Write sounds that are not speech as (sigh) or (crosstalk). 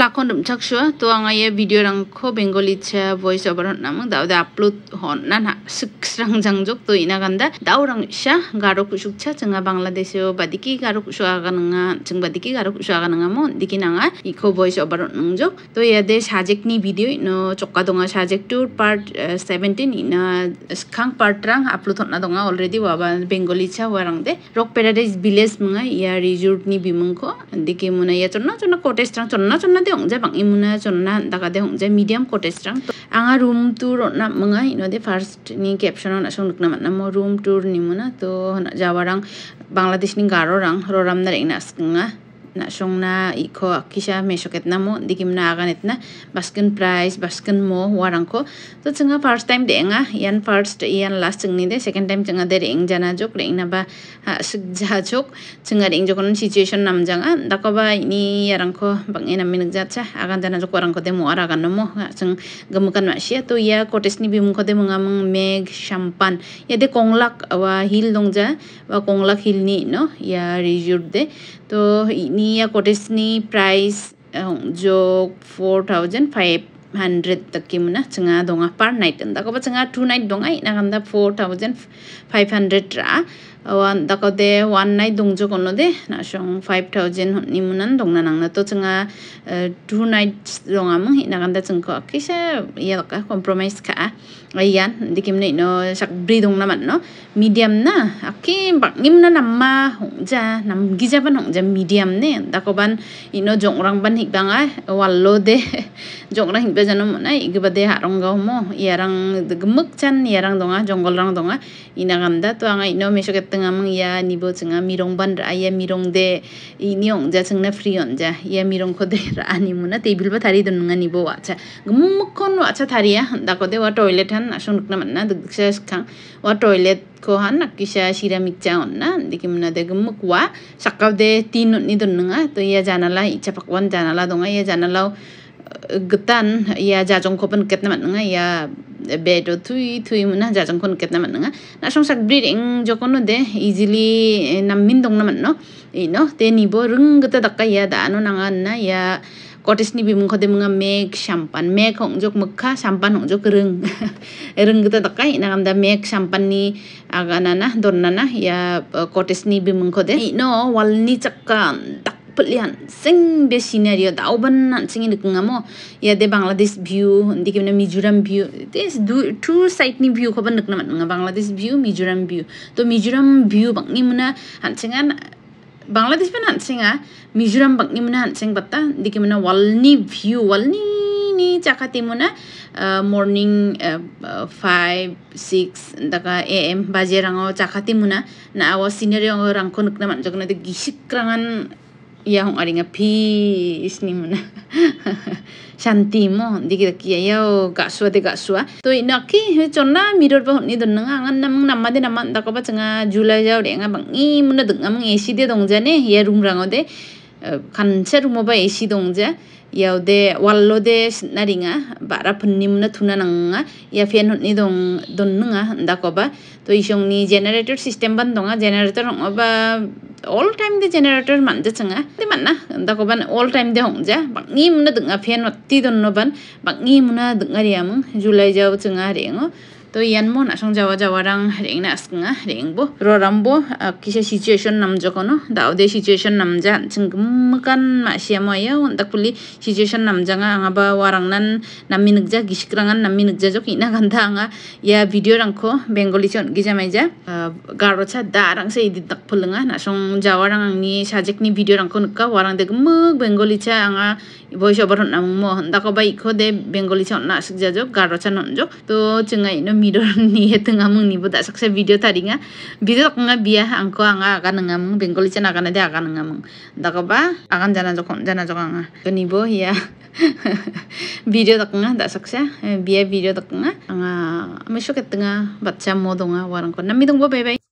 lakon dum chak shua to anga ye video rang kho bengali cha voice over hon namang dau da upload hon na ha sik rang jang jok to ina ganda dao rang sha garo kusuk cha changa bangladesh badiki garo kusuk aga nanga chung badiki garo kusuk aga nanga diki nanga i voice over hon nang jok to ye de sajek ni video no chokka donga sajek tour part 17 ina skang part rang upload hon na donga already wa bengali cha warang de rock paradise village mnga ya resort ni bimung ko diki mona ya chonna chonna cottage rang chonna chonna de hong ja bang imuna chonna daga de hong ja medium cottage rang to anga room tour na manga ino de first ni caption on asong nukna man mo room tour ni muna to jawar rang bangladesh ni garo rang roram na ina skunga na na iko kisha di kim namo dikimna aganetna baskin price baskin mo warang warangko to chinga first time de nga yan first yan last ni de second time chinga de ring jana jok ring na ba sik jaha jok chinga ring jokon situation nam janga dakoba ni ko bang ina minik jacha agan jana jok warang ko de mo aragan ha gemukan gamukan ma sia to ya kotes ni bimung ko de manga mang meg shampan ya de konglak wa hil dong dongja wa konglak hil ni no ya rejur de to नी या price जो four thousand five hundred takim na chenga donga per night nda ko chenga two night donga i na kanda four thousand five hundred ra one da ko de one night dong jo kono de na shong five thousand ni munan dong na nang na to chenga eh, two night donga mung i na kanda cheng ko kisa iya ka compromise ka ayan dikim na ino sak bri dong na man no medium na aki bak ngim na namma hongja nam gija ban hongja medium ne da ko ban ino jong rang ban hik bang a wallo de (laughs) jong rang hingpe janom na igba de harong mo mo, arang gemuk chan yarang donga jongol rang donga ina ganda to anga ino meso ke tanga mang ya nibo mi mirong ban ra ya mirong de ni ong ja na free on ja ya mirong ko de ra ani muna tebil ba tari don nga nibo wa cha gmuk kon wa cha tari ya da ko de wa toilet han nuk na man na duk sa khang wa toilet kohan nak kisah siramik caon na dikim na de gemuk wa sakau de tinut ni don nga to ya janala icapak wan janala donga ya janala getan ya jajong kopen ketna man nga ya bedo tui tui muna jajong khon ketna man nga na sak breeding jokono de easily eh, nam min dong naman no i eh, no de ni bo rung geta dakka ya da ano na na ya kotis ni bimung kote munga mek shampan mek hong jok mukha shampan hong jok rung (laughs) rung geta dakka ina eh, da mek shampan ni aga na na don na na ya kotis ni bimung kote i no wal ni cakka pelian sing be scenario da ban nan sing ini kunga ya de bangladesh view ndi mi mizoram view this do two side ni view khoban nakna man bangladesh view mizoram view to mizoram view bang ni muna han singan bangladesh ban han singa ah. mizoram bang ni muna han sing bata ndi wal walni view walni ni chakati muna morning five six এনেকুৱা cakati এম বাজে ৰাঙৰ চাকাতি o rangko আৱ চিনেৰি ৰাংখন na মানুহজনে gisik ৰাঙান ia hong aringa pi isni mana (laughs) shanti mo dikira kia yao gasua de gasua to ina ki chonna mirror ba ni don nanga ngan namang nam de nam da ko ba changa jula de nga bang i mun dong ngam ac de dong jane ya room rango de eh, kan se room ba ac dong ja yao de wallo de naringa bara phunni muna thuna nanga ya fen hon ni dong don nanga da ba to isong ni generator system ban a generator ba all time the generator man de changa de man na da ko ban all time de hong ja bang ni mun na dung a phen wat ti don no ban bang ni mun na dung a riam julai jaw changa rengo to yan mo na sang jawa jawa rang ring na sanga ring bo ro ram bo kisa situation nam kono, no ode situation namja, ja chingkum kan ma sia ma ya kuli situation nam janga anga ba warang nan nami nagja gishkrang nan nami nagja joki na ganda anga ya video rangko, ko bengali chon gija mai garo cha da rang se idit tak pulnga na sang jawa rang ni sajek ni video rang ko nukka warang de gum bengali cha anga voice over namo da ko bai ko de bengali chon na sik ja garo cha non jo to chingai no ni (laughs) tengah ngamung ni buta saksa video tadi nga video tak nga biya angko anga akan ngamung bengkol cen akan ada akan ngamung daka apa? akan jana jokon jana jokon nga ni bo ya (laughs) video tak nga dak saksa eh, biya video tak nga anga mesok ketengah baca modong nga warang ko namidong bo bye bye